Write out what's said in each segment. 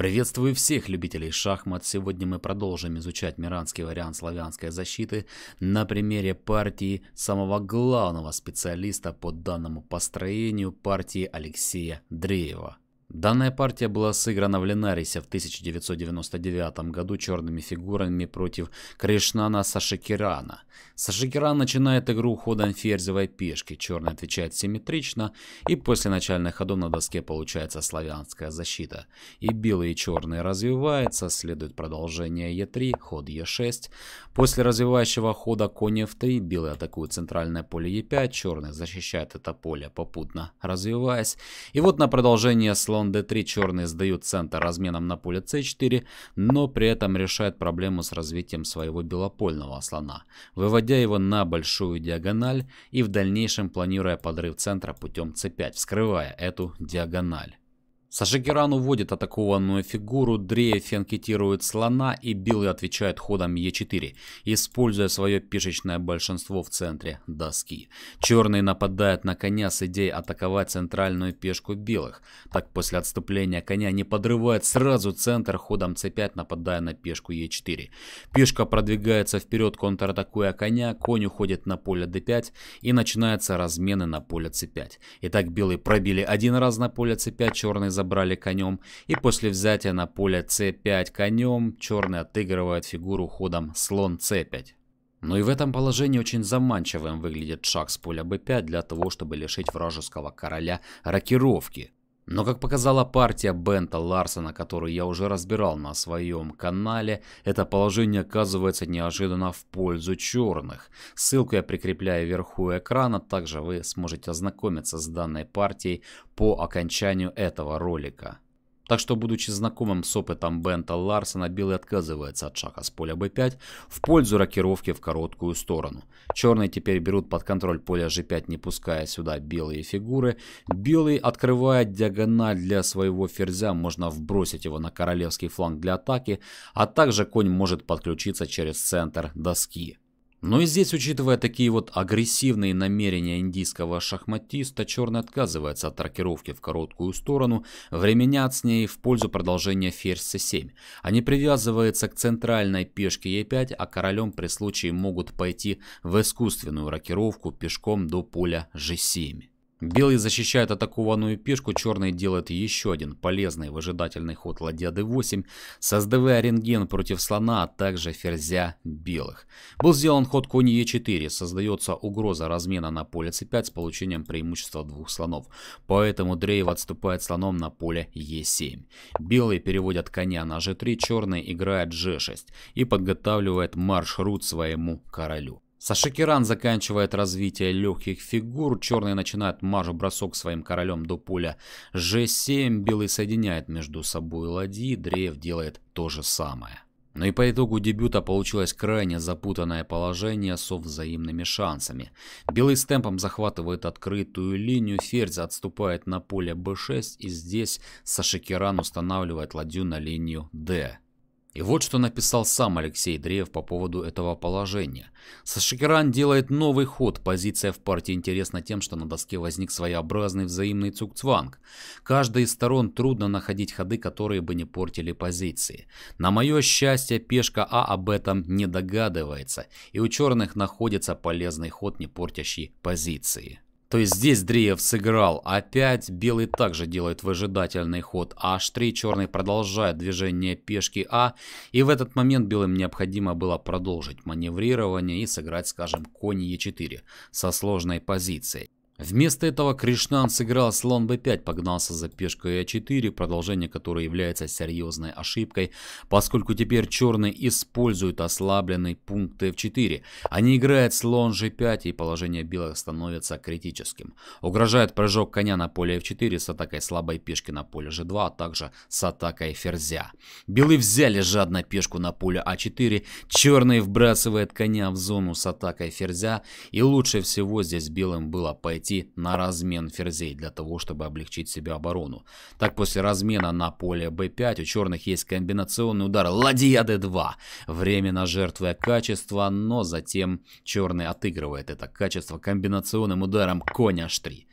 Приветствую всех любителей шахмат. Сегодня мы продолжим изучать миранский вариант славянской защиты на примере партии самого главного специалиста по данному построению партии Алексея Дреева. Данная партия была сыграна в Ленарисе в 1999 году черными фигурами против Кришнана Сашикирана. Сашикиран начинает игру ходом ферзевой пешки, черный отвечает симметрично, и после начальных ходов на доске получается славянская защита. И белый и черный развивается, следует продолжение Е3, ход Е6. После развивающего хода конь F3 белый атакует центральное поле Е5, черный защищает это поле попутно развиваясь. И вот на продолжение слон слон d3 черные сдают центр разменом на поле c4, но при этом решает проблему с развитием своего белопольного слона, выводя его на большую диагональ и в дальнейшем планируя подрыв центра путем c5, вскрывая эту диагональ. Сажигеран уводит атакованную фигуру, Дреев анкетирует слона и Билл отвечает ходом Е4, используя свое пешечное большинство в центре доски. Черные нападают на коня с идеей атаковать центральную пешку белых. Так после отступления коня не подрывает сразу центр ходом c5, нападая на пешку Е4. Пешка продвигается вперед, контратакуя коня, конь уходит на поле d5 и начинаются размены на поле c5. Итак, белые пробили один раз на поле c5, черные забрали конем, и после взятия на поле c5 конем черный отыгрывает фигуру ходом слон c5. Но ну и в этом положении очень заманчивым выглядит шаг с поля b5 для того, чтобы лишить вражеского короля рокировки. Но, как показала партия Бента Ларсона, которую я уже разбирал на своем канале, это положение оказывается неожиданно в пользу черных. Ссылку я прикрепляю вверху экрана, также вы сможете ознакомиться с данной партией по окончанию этого ролика. Так что, будучи знакомым с опытом Бента Ларсона, белый отказывается от шаха с поля b5 в пользу рокировки в короткую сторону. Черные теперь берут под контроль поле g5, не пуская сюда белые фигуры. Белый открывает диагональ для своего ферзя, можно вбросить его на королевский фланг для атаки, а также конь может подключиться через центр доски. Но и здесь, учитывая такие вот агрессивные намерения индийского шахматиста, черный отказывается от рокировки в короткую сторону, временят с ней в пользу продолжения ферзь c7. Они а привязываются к центральной пешке e5, а королем при случае могут пойти в искусственную рокировку пешком до поля g7. Белый защищает атакованную пешку, черный делает еще один полезный выжидательный ход ладья d8, создавая рентген против слона, а также ферзя белых. Был сделан ход конь e4, создается угроза размена на поле c5 с получением преимущества двух слонов, поэтому Дрейв отступает слоном на поле e7. Белые переводят коня на g3, черный играет g6 и подготавливает маршрут своему королю. Сашикиран заканчивает развитие легких фигур, черные начинают мажу-бросок своим королем до поля. G7 белый соединяет между собой ладьи, Дреев делает то же самое. Но ну и по итогу дебюта получилось крайне запутанное положение со взаимными шансами. Белый с темпом захватывает открытую линию, ферзь отступает на поле b6 и здесь Сашикиран устанавливает ладью на линию d. И вот что написал сам Алексей Дреев по поводу этого положения. Сашикеран делает новый ход, позиция в партии интересна тем, что на доске возник своеобразный взаимный цукцванг. Каждой из сторон трудно находить ходы, которые бы не портили позиции. На мое счастье, пешка А об этом не догадывается, и у черных находится полезный ход, не портящий позиции. То есть здесь Дреев сыграл. Опять белый также делает выжидательный ход. H3 черный продолжает движение пешки А. И в этот момент белым необходимо было продолжить маневрирование и сыграть, скажем, конь Е4 со сложной позицией. Вместо этого Кришнан сыграл слон b5, погнался за пешкой a4, а продолжение которой является серьезной ошибкой, поскольку теперь черные используют ослабленный пункт f4. Они играют слон g5 и положение белых становится критическим. Угрожает прыжок коня на поле f4 с атакой слабой пешки на поле g2, а также с атакой ферзя. Белы взяли жадно пешку на поле a4, а черные вбрасывают коня в зону с атакой ферзя и лучше всего здесь белым было пойти идти на размен ферзей для того, чтобы облегчить себе оборону. Так, после размена на поле b5 у черных есть комбинационный удар ладья d2. Временно жертвуя качество, но затем черный отыгрывает это качество комбинационным ударом коня h3.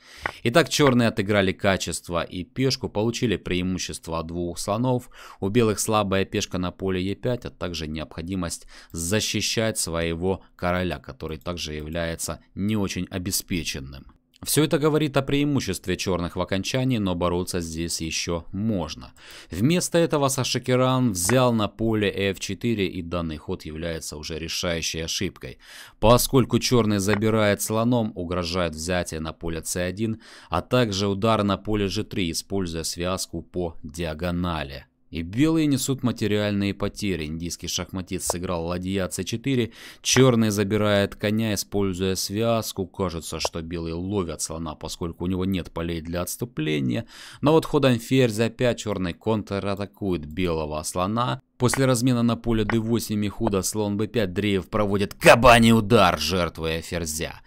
Итак, черные отыграли качество и пешку, получили преимущество двух слонов. У белых слабая пешка на поле e5, а также необходимость защищать своего короля, который также является не очень обеспеченным. Все это говорит о преимуществе черных в окончании, но бороться здесь еще можно. Вместо этого Сашикеран взял на поле f4 и данный ход является уже решающей ошибкой. Поскольку черный забирает слоном, угрожает взятие на поле c1, а также удар на поле g3, используя связку по диагонали. И белые несут материальные потери. Индийский шахматист сыграл ладья c4. Черный забирает коня, используя связку. Кажется, что белые ловят слона, поскольку у него нет полей для отступления. Но вот ходом ферзя 5 черный контратакует белого слона. После размена на поле d8 и худо слон b5 Дреев проводит кабаний удар, жертвуя ферзя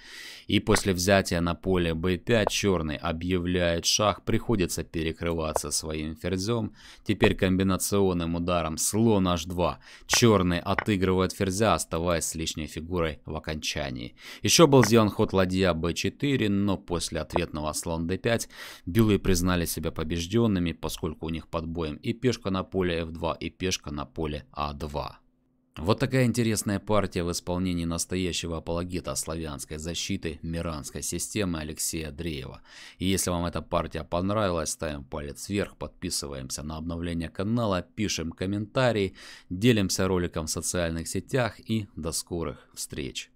и после взятия на поле b5 черный объявляет шах, приходится перекрываться своим ферзем. Теперь комбинационным ударом слон h2 черный отыгрывает ферзя, оставаясь с лишней фигурой в окончании. Еще был сделан ход ладья b4, но после ответного слон d5 белые признали себя побежденными, поскольку у них под боем и пешка на поле f2, и пешка на поле a а 2 вот такая интересная партия в исполнении настоящего апологета славянской защиты Миранской системы Алексея Андреева. И если вам эта партия понравилась, ставим палец вверх, подписываемся на обновление канала, пишем комментарии, делимся роликом в социальных сетях и до скорых встреч!